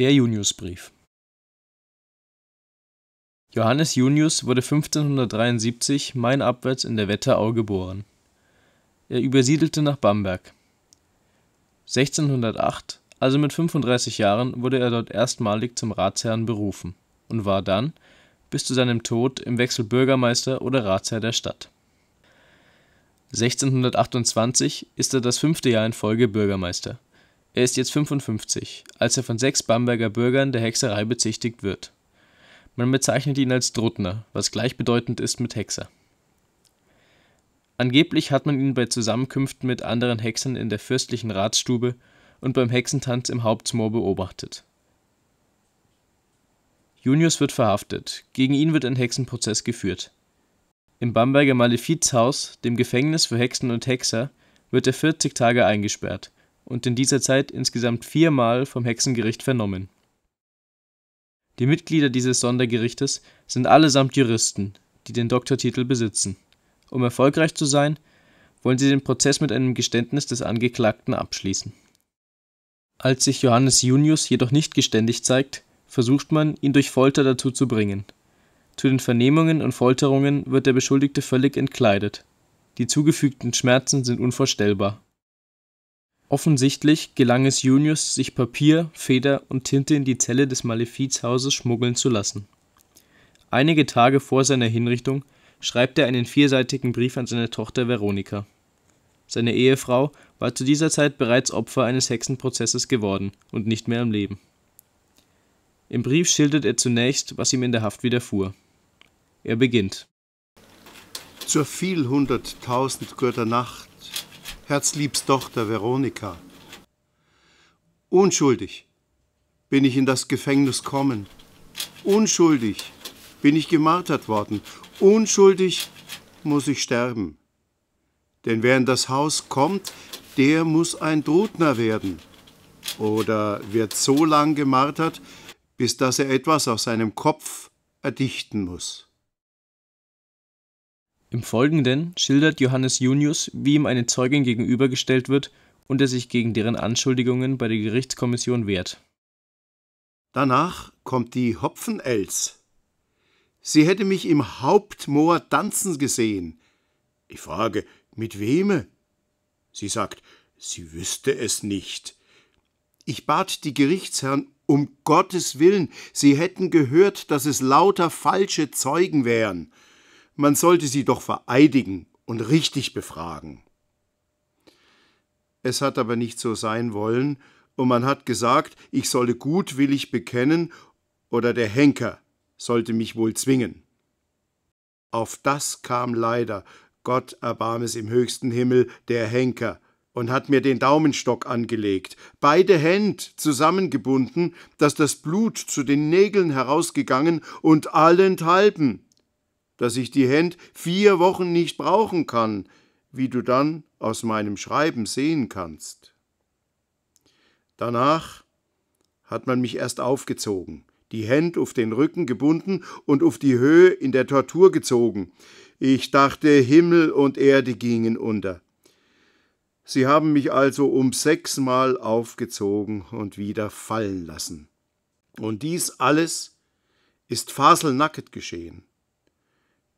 Der Juniusbrief. Johannes Junius wurde 1573 mainabwärts in der Wetterau geboren. Er übersiedelte nach Bamberg. 1608, also mit 35 Jahren, wurde er dort erstmalig zum Ratsherrn berufen und war dann, bis zu seinem Tod, im Wechsel Bürgermeister oder Ratsherr der Stadt. 1628 ist er das fünfte Jahr in Folge Bürgermeister. Er ist jetzt 55, als er von sechs Bamberger Bürgern der Hexerei bezichtigt wird. Man bezeichnet ihn als Drutner, was gleichbedeutend ist mit Hexer. Angeblich hat man ihn bei Zusammenkünften mit anderen Hexern in der fürstlichen Ratsstube und beim Hexentanz im Hauptsmoor beobachtet. Junius wird verhaftet, gegen ihn wird ein Hexenprozess geführt. Im Bamberger Malefizhaus, dem Gefängnis für Hexen und Hexer, wird er 40 Tage eingesperrt und in dieser Zeit insgesamt viermal vom Hexengericht vernommen. Die Mitglieder dieses Sondergerichtes sind allesamt Juristen, die den Doktortitel besitzen. Um erfolgreich zu sein, wollen sie den Prozess mit einem Geständnis des Angeklagten abschließen. Als sich Johannes Junius jedoch nicht geständig zeigt, versucht man, ihn durch Folter dazu zu bringen. Zu den Vernehmungen und Folterungen wird der Beschuldigte völlig entkleidet. Die zugefügten Schmerzen sind unvorstellbar. Offensichtlich gelang es Junius, sich Papier, Feder und Tinte in die Zelle des Malefizhauses schmuggeln zu lassen. Einige Tage vor seiner Hinrichtung schreibt er einen vierseitigen Brief an seine Tochter Veronika. Seine Ehefrau war zu dieser Zeit bereits Opfer eines Hexenprozesses geworden und nicht mehr am Leben. Im Brief schildert er zunächst, was ihm in der Haft widerfuhr. Er beginnt. Zur vielhunderttausend Nacht Herzliebs Tochter Veronika. Unschuldig bin ich in das Gefängnis kommen. Unschuldig bin ich gemartert worden. Unschuldig muss ich sterben. Denn wer in das Haus kommt, der muss ein Drutner werden. Oder wird so lang gemartert, bis dass er etwas aus seinem Kopf erdichten muss. Im Folgenden schildert Johannes Junius, wie ihm eine Zeugin gegenübergestellt wird und er sich gegen deren Anschuldigungen bei der Gerichtskommission wehrt. Danach kommt die Hopfenels. Sie hätte mich im Hauptmoor tanzen gesehen. Ich frage, mit wem? Sie sagt, sie wüsste es nicht. Ich bat die Gerichtsherren um Gottes willen, sie hätten gehört, dass es lauter falsche Zeugen wären man sollte sie doch vereidigen und richtig befragen. Es hat aber nicht so sein wollen, und man hat gesagt, ich solle gutwillig bekennen, oder der Henker sollte mich wohl zwingen. Auf das kam leider, Gott erbarm es im höchsten Himmel, der Henker, und hat mir den Daumenstock angelegt, beide Händ zusammengebunden, dass das Blut zu den Nägeln herausgegangen und allenthalben dass ich die Händ vier Wochen nicht brauchen kann, wie du dann aus meinem Schreiben sehen kannst. Danach hat man mich erst aufgezogen, die Hände auf den Rücken gebunden und auf die Höhe in der Tortur gezogen. Ich dachte, Himmel und Erde gingen unter. Sie haben mich also um sechsmal aufgezogen und wieder fallen lassen. Und dies alles ist faselnacket geschehen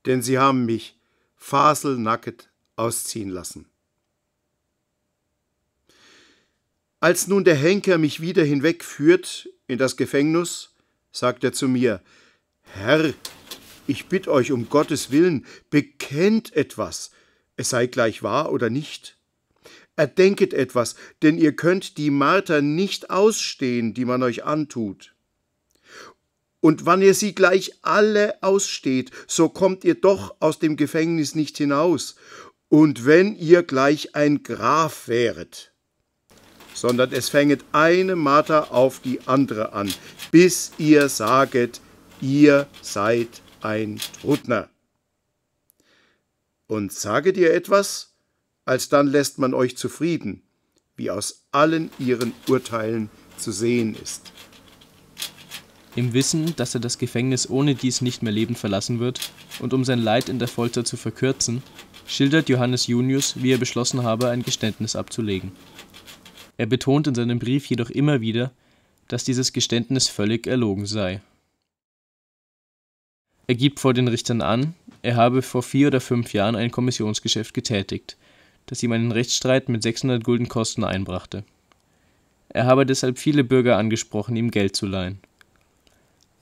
denn sie haben mich faselnacket ausziehen lassen. Als nun der Henker mich wieder hinwegführt in das Gefängnis, sagt er zu mir, Herr, ich bitte euch um Gottes Willen, bekennt etwas, es sei gleich wahr oder nicht. Erdenket etwas, denn ihr könnt die Marter nicht ausstehen, die man euch antut. Und wann ihr sie gleich alle aussteht, so kommt ihr doch aus dem Gefängnis nicht hinaus. Und wenn ihr gleich ein Graf wäret, sondern es fänget eine Marter auf die andere an, bis ihr saget, ihr seid ein Trudner. Und saget ihr etwas, alsdann lässt man euch zufrieden, wie aus allen ihren Urteilen zu sehen ist. Im Wissen, dass er das Gefängnis ohne dies nicht mehr lebend verlassen wird, und um sein Leid in der Folter zu verkürzen, schildert Johannes Junius, wie er beschlossen habe, ein Geständnis abzulegen. Er betont in seinem Brief jedoch immer wieder, dass dieses Geständnis völlig erlogen sei. Er gibt vor den Richtern an, er habe vor vier oder fünf Jahren ein Kommissionsgeschäft getätigt, das ihm einen Rechtsstreit mit 600 Gulden Kosten einbrachte. Er habe deshalb viele Bürger angesprochen, ihm Geld zu leihen.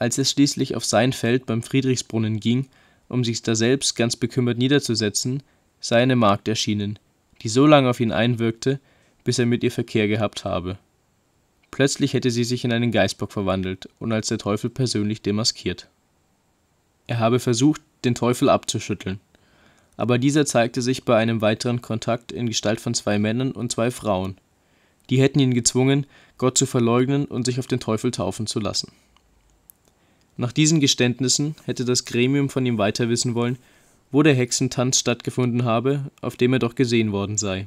Als es schließlich auf sein Feld beim Friedrichsbrunnen ging, um sich daselbst ganz bekümmert niederzusetzen, sei eine Magd erschienen, die so lange auf ihn einwirkte, bis er mit ihr Verkehr gehabt habe. Plötzlich hätte sie sich in einen Geißbock verwandelt und als der Teufel persönlich demaskiert. Er habe versucht, den Teufel abzuschütteln, aber dieser zeigte sich bei einem weiteren Kontakt in Gestalt von zwei Männern und zwei Frauen. Die hätten ihn gezwungen, Gott zu verleugnen und sich auf den Teufel taufen zu lassen. Nach diesen Geständnissen hätte das Gremium von ihm weiter wissen wollen, wo der Hexentanz stattgefunden habe, auf dem er doch gesehen worden sei.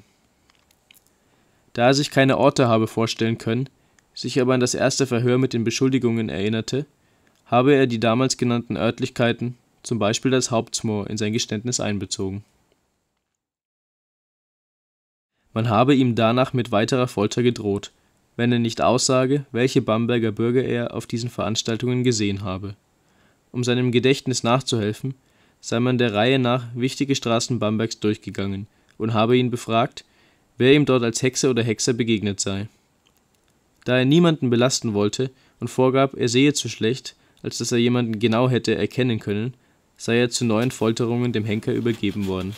Da er sich keine Orte habe vorstellen können, sich aber an das erste Verhör mit den Beschuldigungen erinnerte, habe er die damals genannten Örtlichkeiten, zum Beispiel das Hauptsmoor, in sein Geständnis einbezogen. Man habe ihm danach mit weiterer Folter gedroht, wenn er nicht aussage, welche Bamberger Bürger er auf diesen Veranstaltungen gesehen habe. Um seinem Gedächtnis nachzuhelfen, sei man der Reihe nach wichtige Straßen Bambergs durchgegangen und habe ihn befragt, wer ihm dort als Hexe oder Hexer begegnet sei. Da er niemanden belasten wollte und vorgab, er sehe zu schlecht, als dass er jemanden genau hätte erkennen können, sei er zu neuen Folterungen dem Henker übergeben worden.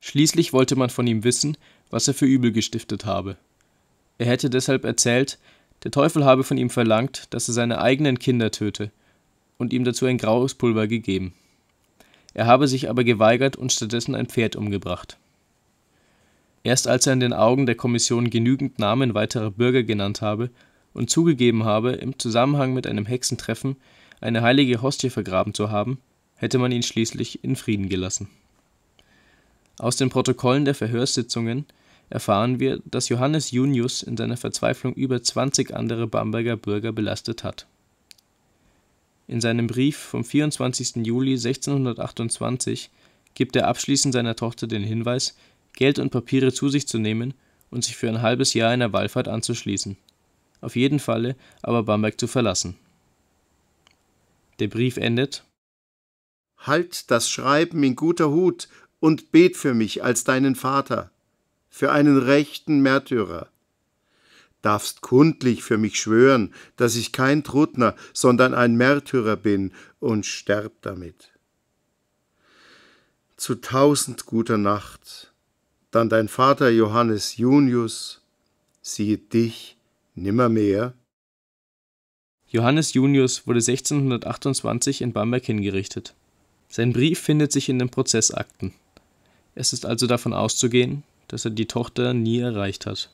Schließlich wollte man von ihm wissen, was er für Übel gestiftet habe. Er hätte deshalb erzählt, der Teufel habe von ihm verlangt, dass er seine eigenen Kinder töte und ihm dazu ein graues Pulver gegeben. Er habe sich aber geweigert und stattdessen ein Pferd umgebracht. Erst als er in den Augen der Kommission genügend Namen weiterer Bürger genannt habe und zugegeben habe, im Zusammenhang mit einem Hexentreffen eine heilige Hostie vergraben zu haben, hätte man ihn schließlich in Frieden gelassen. Aus den Protokollen der Verhörssitzungen erfahren wir, dass Johannes Junius in seiner Verzweiflung über 20 andere Bamberger Bürger belastet hat. In seinem Brief vom 24. Juli 1628 gibt er abschließend seiner Tochter den Hinweis, Geld und Papiere zu sich zu nehmen und sich für ein halbes Jahr einer Wallfahrt anzuschließen. Auf jeden Falle aber Bamberg zu verlassen. Der Brief endet Halt das Schreiben in guter Hut und bet für mich als deinen Vater für einen rechten Märtyrer. Darfst kundlich für mich schwören, dass ich kein Trutner, sondern ein Märtyrer bin, und sterb damit. Zu tausend guter Nacht, dann dein Vater Johannes Junius, siehe dich nimmermehr. Johannes Junius wurde 1628 in Bamberg hingerichtet. Sein Brief findet sich in den Prozessakten. Es ist also davon auszugehen, dass er die Tochter nie erreicht hat.